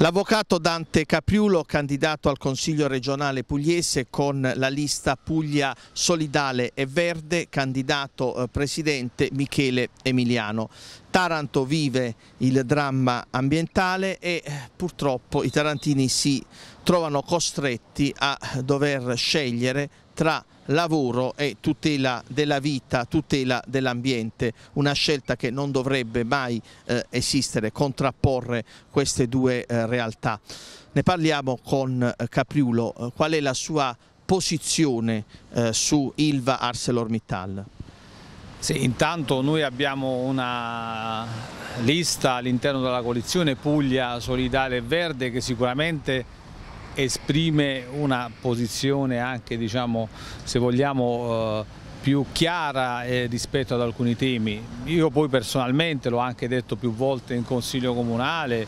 L'avvocato Dante Capriulo, candidato al Consiglio regionale pugliese con la lista Puglia Solidale e Verde, candidato eh, presidente Michele Emiliano. Taranto vive il dramma ambientale e eh, purtroppo i tarantini si trovano costretti a dover scegliere tra lavoro e tutela della vita, tutela dell'ambiente, una scelta che non dovrebbe mai eh, esistere, contrapporre queste due eh, realtà. Ne parliamo con eh, Capriulo, eh, qual è la sua posizione eh, su Ilva ArcelorMittal? Sì, intanto noi abbiamo una lista all'interno della coalizione Puglia Solidale e Verde che sicuramente esprime una posizione anche diciamo, se vogliamo eh, più chiara eh, rispetto ad alcuni temi. Io poi personalmente l'ho anche detto più volte in Consiglio Comunale,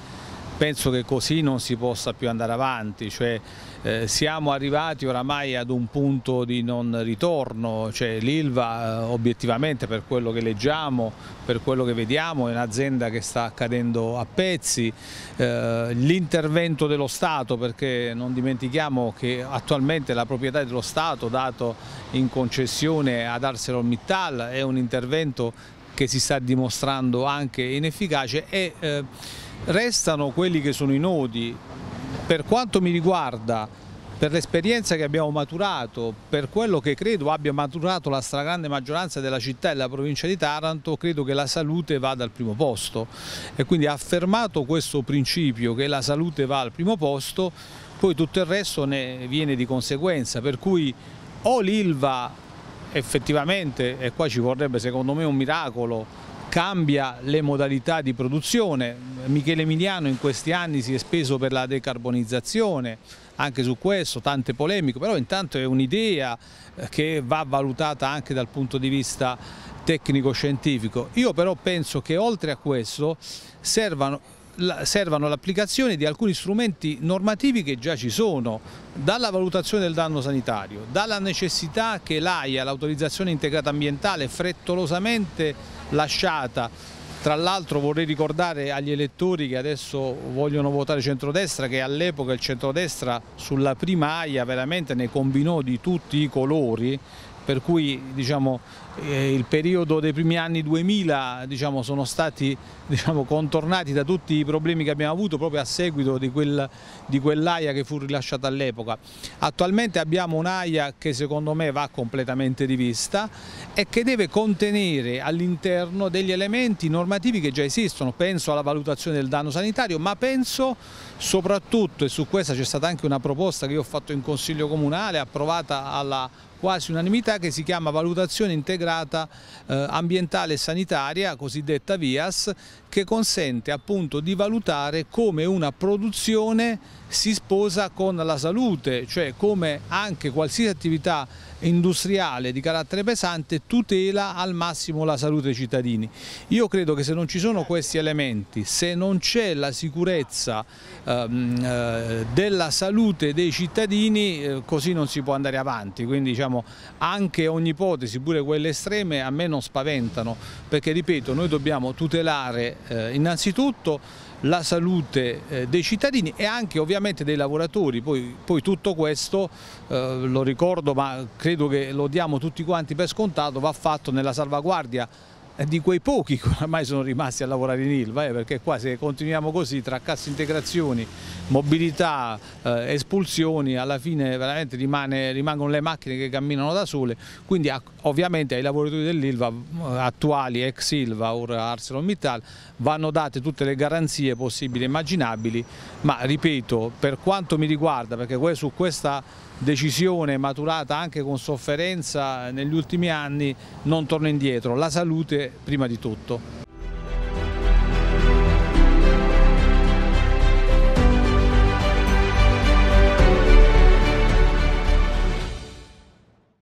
penso che così non si possa più andare avanti, cioè, eh, siamo arrivati oramai ad un punto di non ritorno, cioè, l'Ilva eh, obiettivamente per quello che leggiamo, per quello che vediamo è un'azienda che sta cadendo a pezzi, eh, l'intervento dello Stato perché non dimentichiamo che attualmente la proprietà dello Stato dato in concessione ad ArcelorMittal è un intervento che si sta dimostrando anche inefficace e eh, Restano quelli che sono i nodi. Per quanto mi riguarda, per l'esperienza che abbiamo maturato, per quello che credo abbia maturato la stragrande maggioranza della città e della provincia di Taranto, credo che la salute vada al primo posto e quindi affermato questo principio che la salute va al primo posto, poi tutto il resto ne viene di conseguenza, per cui o l'ILVA effettivamente, e qua ci vorrebbe secondo me un miracolo, cambia le modalità di produzione. Michele Emiliano in questi anni si è speso per la decarbonizzazione, anche su questo tante polemiche, però intanto è un'idea eh, che va valutata anche dal punto di vista tecnico-scientifico. Io però penso che oltre a questo servano servano l'applicazione di alcuni strumenti normativi che già ci sono, dalla valutazione del danno sanitario, dalla necessità che l'AIA, l'autorizzazione integrata ambientale, frettolosamente lasciata. Tra l'altro vorrei ricordare agli elettori che adesso vogliono votare centrodestra che all'epoca il centrodestra sulla prima aia veramente ne combinò di tutti i colori per cui diciamo, eh, il periodo dei primi anni 2000 diciamo, sono stati diciamo, contornati da tutti i problemi che abbiamo avuto proprio a seguito di, quel, di quell'AIA che fu rilasciata all'epoca. Attualmente abbiamo un'AIA che secondo me va completamente rivista e che deve contenere all'interno degli elementi normativi che già esistono, penso alla valutazione del danno sanitario, ma penso soprattutto, e su questa c'è stata anche una proposta che io ho fatto in Consiglio Comunale, approvata alla quasi unanimità che si chiama valutazione integrata eh, ambientale e sanitaria, cosiddetta VIAS, che consente appunto di valutare come una produzione si sposa con la salute, cioè come anche qualsiasi attività industriale di carattere pesante tutela al massimo la salute dei cittadini. Io credo che se non ci sono questi elementi, se non c'è la sicurezza ehm, eh, della salute dei cittadini, eh, così non si può andare avanti. Quindi diciamo anche ogni ipotesi, pure quelle estreme, a me non spaventano, perché ripeto, noi dobbiamo tutelare eh, innanzitutto la salute eh, dei cittadini e anche ovviamente dei lavoratori, poi, poi tutto questo eh, lo ricordo ma credo che lo diamo tutti quanti per scontato, va fatto nella salvaguardia di quei pochi che oramai sono rimasti a lavorare in Ilva, eh, perché qua se continuiamo così tra cassa integrazioni mobilità, eh, espulsioni, alla fine veramente rimane, rimangono le macchine che camminano da sole, quindi ovviamente ai lavoratori dell'Ilva eh, attuali, ex Ilva, ora ArcelorMittal, vanno date tutte le garanzie possibili e immaginabili, ma ripeto, per quanto mi riguarda, perché su questa decisione maturata anche con sofferenza negli ultimi anni non torno indietro, la salute prima di tutto.